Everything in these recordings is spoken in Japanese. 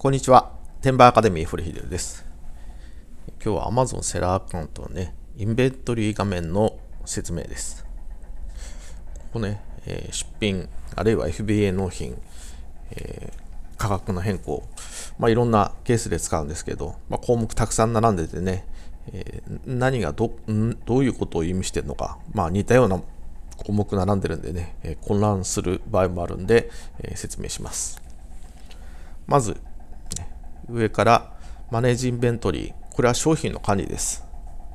こんにちは。テンバーアカデミーデルです。今日は Amazon セラーアカウントのね、インベントリー画面の説明です。ここね、えー、出品、あるいは FBA 納品、えー、価格の変更、まあ、いろんなケースで使うんですけど、まあ、項目たくさん並んでてね、えー、何がどどういうことを意味してるのか、まあ、似たような項目並んでるんでね、え混乱する場合もあるんで、え説明します。まず、上からマネージインベントリー、これは商品の管理です。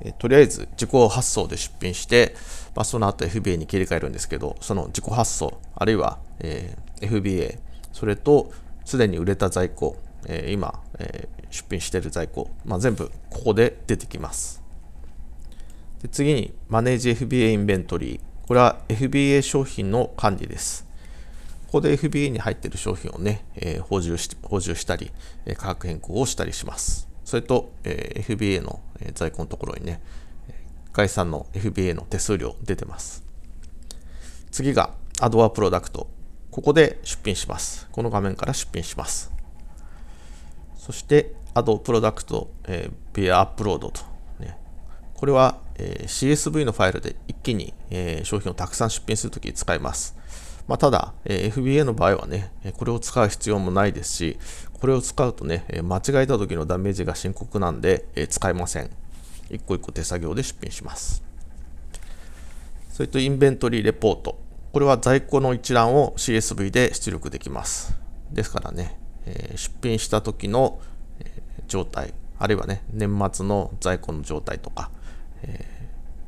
えとりあえず自己発送で出品して、まあ、その後 FBA に切り替えるんですけど、その自己発送、あるいは、えー、FBA、それとすでに売れた在庫、えー、今、えー、出品している在庫、まあ、全部ここで出てきます。で次に、マネージ FBA インベントリー。これは FBA 商品の管理です。ここで FBA に入っている商品をね、えー、補充し補充したり、え価格変更をしたりします。それと、え FBA の在庫のところにね、概算の FBA の手数料出てます。次が、アドアプロダクト。ここで出品します。この画面から出品します。そして、アドプロダクト、えー、アアップロードと、ね。これは、えー、CSV のファイルで一気に、えー、商品をたくさん出品するときに使います。まあ、ただ、え FBA の場合はね、これを使う必要もないですし、これを使うとね、間違えた時のダメージが深刻なんで、え使えません。一個一個手作業で出品します。それとインベントリーレポート。これは在庫の一覧を CSV で出力できます。ですからね、え出品した時の状態、あるいはね、年末の在庫の状態とか、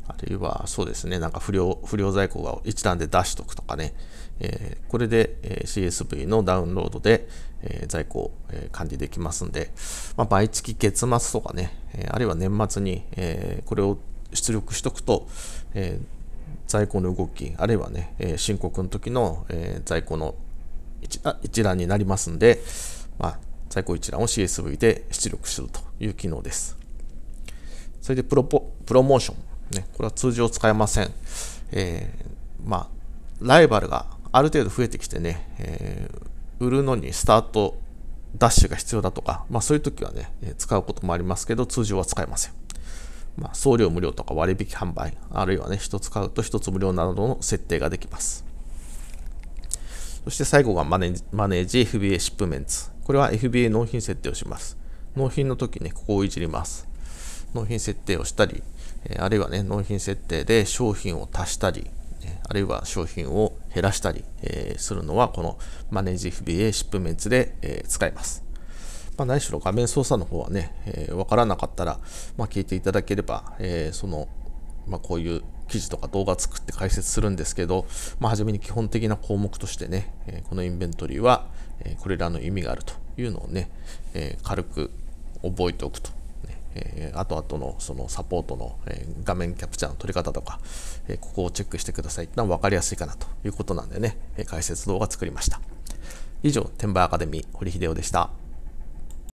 あるいはそうですね、なんか不良不良在庫が一段で出しとくとかね、えー、これで、え CSV のダウンロードで、え在庫を、え管理できますんで、まあ、毎月月末とかね、えあるいは年末に、えこれを出力しとくと、え在庫の動き、あるいはね、え申告の時の、え在庫の一覧になりますんで、まあ、在庫一覧を CSV で出力するという機能です。それでプロポプロモーション。ね、これは通常使えません。えー、まあ、ライバルがある程度増えてきてね、えー、売るのにスタートダッシュが必要だとか、まあそういう時はね、使うこともありますけど、通常は使えません。まあ、送料無料とか割引販売、あるいはね、1つ買うと1つ無料などの設定ができます。そして最後がマネマネージ FBA シップメンツ。これは FBA 納品設定をします。納品の時ね、ここをいじります。納品設定をしたり、あるいはね、納品設定で商品を足したり、あるいは商品を減らしたり、えするのは、このマネージフ f b a シップメンツで、え使います。まあ、何しろ画面操作の方はね、えからなかったら、まあ、聞いていただければ、えその、まあ、こういう記事とか動画作って解説するんですけど、まあ、初めに基本的な項目としてね、えこのインベントリーは、えこれらの意味があるというのをね、え軽く覚えておくとえと後々のそのサポートの、え画面キャプチャーの取り方とか、えここをチェックしてくださいってのは分かりやすいかなということなんでね、え解説動画作りました。以上、転売アカデミー、堀秀夫でした。